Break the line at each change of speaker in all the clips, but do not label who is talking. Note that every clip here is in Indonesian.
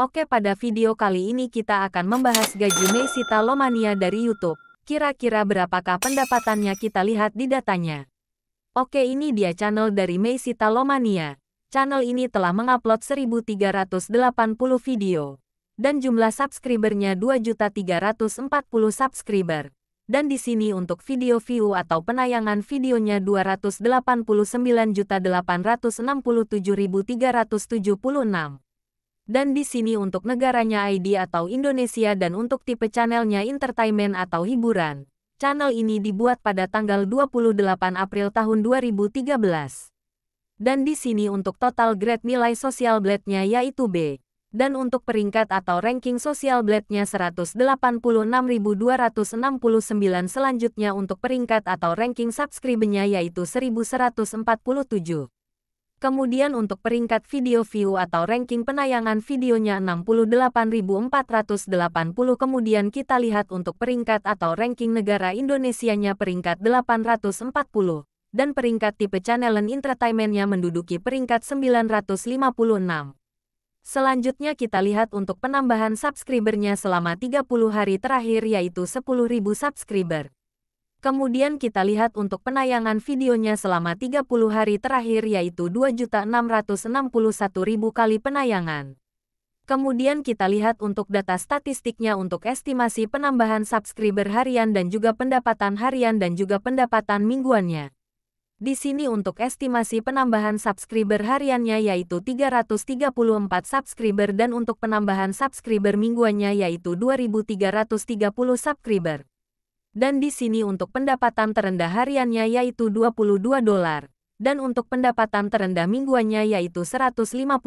Oke pada video kali ini kita akan membahas gaji Messi Talomania dari Youtube. Kira-kira berapakah pendapatannya kita lihat di datanya. Oke ini dia channel dari Messi Talomania. Channel ini telah mengupload 1380 video. Dan jumlah subscribernya 2.340 subscriber. Dan di sini untuk video view atau penayangan videonya 289.867.376 dan di sini untuk negaranya ID atau Indonesia dan untuk tipe channelnya entertainment atau hiburan. Channel ini dibuat pada tanggal 28 April tahun 2013. Dan di sini untuk total grade nilai sosial blade-nya yaitu B. Dan untuk peringkat atau ranking sosial blade-nya 186.269 selanjutnya untuk peringkat atau ranking subscribe-nya yaitu 1147. Kemudian untuk peringkat video view atau ranking penayangan videonya 68.480 kemudian kita lihat untuk peringkat atau ranking negara Indonesianya peringkat 840 dan peringkat tipe channel entertainmentnya menduduki peringkat 956. Selanjutnya kita lihat untuk penambahan subscribernya selama 30 hari terakhir yaitu 10.000 subscriber. Kemudian kita lihat untuk penayangan videonya selama 30 hari terakhir yaitu 2.661.000 kali penayangan. Kemudian kita lihat untuk data statistiknya untuk estimasi penambahan subscriber harian dan juga pendapatan harian dan juga pendapatan mingguannya. Di sini untuk estimasi penambahan subscriber hariannya yaitu 334 subscriber dan untuk penambahan subscriber mingguannya yaitu 2330 subscriber dan di sini untuk pendapatan terendah hariannya yaitu 22 dolar, dan untuk pendapatan terendah mingguannya yaitu 155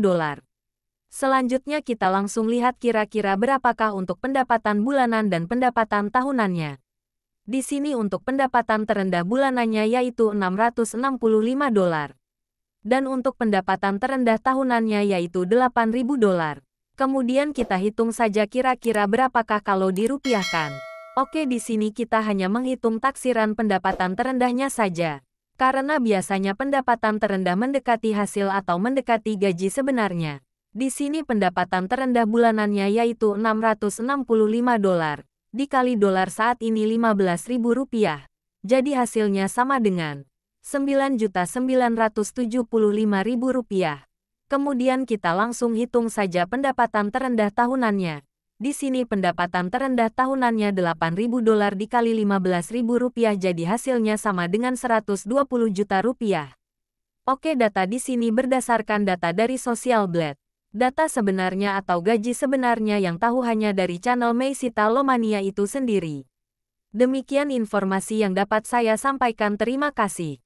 dolar. Selanjutnya kita langsung lihat kira-kira berapakah untuk pendapatan bulanan dan pendapatan tahunannya. Di sini untuk pendapatan terendah bulanannya yaitu 665 dolar. Dan untuk pendapatan terendah tahunannya yaitu 8.000 dolar. Kemudian kita hitung saja kira-kira berapakah kalau dirupiahkan. Oke di sini kita hanya menghitung taksiran pendapatan terendahnya saja. Karena biasanya pendapatan terendah mendekati hasil atau mendekati gaji sebenarnya. Di sini pendapatan terendah bulanannya yaitu 665 dolar. Dikali dolar saat ini 15.000 rupiah. Jadi hasilnya sama dengan 9.975.000 rupiah. Kemudian kita langsung hitung saja pendapatan terendah tahunannya. Di sini pendapatan terendah tahunannya 8.000 dolar dikali 15.000 rupiah jadi hasilnya sama dengan 120 juta rupiah. Oke data di sini berdasarkan data dari Social Blade. Data sebenarnya atau gaji sebenarnya yang tahu hanya dari channel Meisita Lomania itu sendiri. Demikian informasi yang dapat saya sampaikan terima kasih.